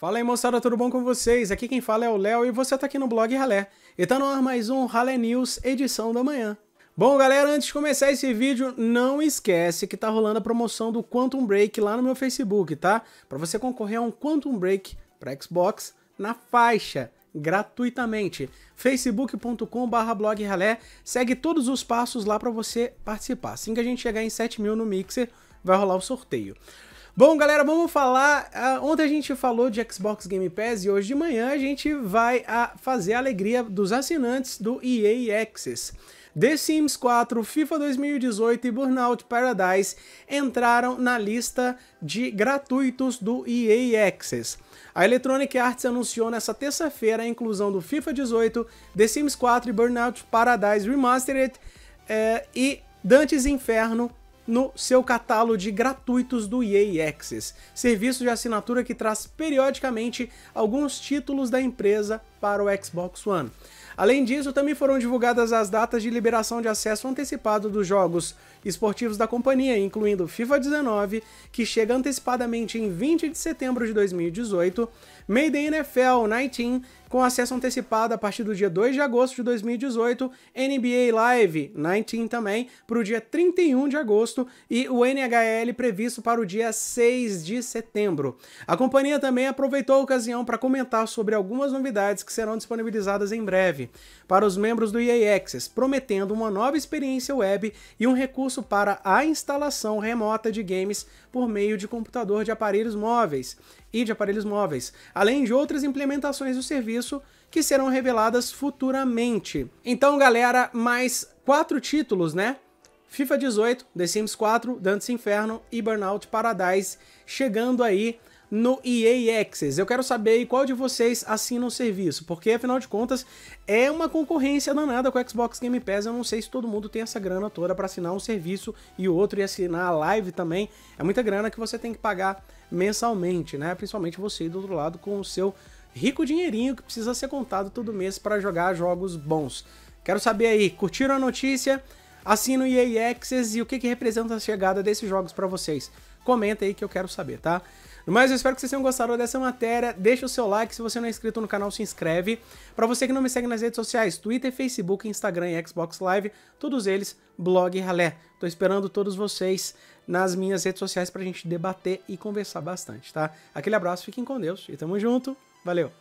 Fala aí moçada, tudo bom com vocês? Aqui quem fala é o Léo e você tá aqui no blog Halé. E tá no ar mais um Halé News, edição da manhã. Bom galera, antes de começar esse vídeo, não esquece que tá rolando a promoção do Quantum Break lá no meu Facebook, tá? Para você concorrer a um Quantum Break para Xbox na faixa gratuitamente. facebook.com.br blogralé. Segue todos os passos lá para você participar. Assim que a gente chegar em 7 mil no Mixer, vai rolar o sorteio. Bom, galera, vamos falar. Ah, ontem a gente falou de Xbox Game Pass e hoje de manhã a gente vai a fazer a alegria dos assinantes do EA Access. The Sims 4, FIFA 2018 e Burnout Paradise entraram na lista de gratuitos do EA Access. A Electronic Arts anunciou nesta terça-feira a inclusão do FIFA 18, The Sims 4 e Burnout Paradise Remastered eh, e Dantes Inferno no seu catálogo de gratuitos do EA Access, serviço de assinatura que traz periodicamente alguns títulos da empresa para o Xbox One. Além disso, também foram divulgadas as datas de liberação de acesso antecipado dos jogos esportivos da companhia, incluindo FIFA 19, que chega antecipadamente em 20 de setembro de 2018, Made in NFL 19, com acesso antecipado a partir do dia 2 de agosto de 2018, NBA Live 19 também, para o dia 31 de agosto, e o NHL previsto para o dia 6 de setembro. A companhia também aproveitou a ocasião para comentar sobre algumas novidades que serão disponibilizadas em breve para os membros do EA Access, prometendo uma nova experiência web e um recurso para a instalação remota de games por meio de computador de aparelhos móveis e de aparelhos móveis, além de outras implementações do serviço que serão reveladas futuramente. Então, galera, mais quatro títulos, né? FIFA 18, The Sims 4, Dantes Inferno e Burnout Paradise chegando aí no EA Access. Eu quero saber qual de vocês assina o serviço, porque afinal de contas é uma concorrência danada com o Xbox Game Pass. Eu não sei se todo mundo tem essa grana toda para assinar um serviço e o outro e assinar a live também. É muita grana que você tem que pagar mensalmente, né? Principalmente você do outro lado com o seu rico dinheirinho que precisa ser contado todo mês para jogar jogos bons. Quero saber aí, curtiram a notícia? Assina o EA Access e o que, que representa a chegada desses jogos para vocês? Comenta aí que eu quero saber, tá? Mas eu espero que vocês tenham gostado dessa matéria. Deixa o seu like, se você não é inscrito no canal, se inscreve. Para você que não me segue nas redes sociais, Twitter, Facebook, Instagram e Xbox Live, todos eles, blog ralé. Tô esperando todos vocês nas minhas redes sociais pra gente debater e conversar bastante, tá? Aquele abraço, fiquem com Deus e tamo junto. Valeu!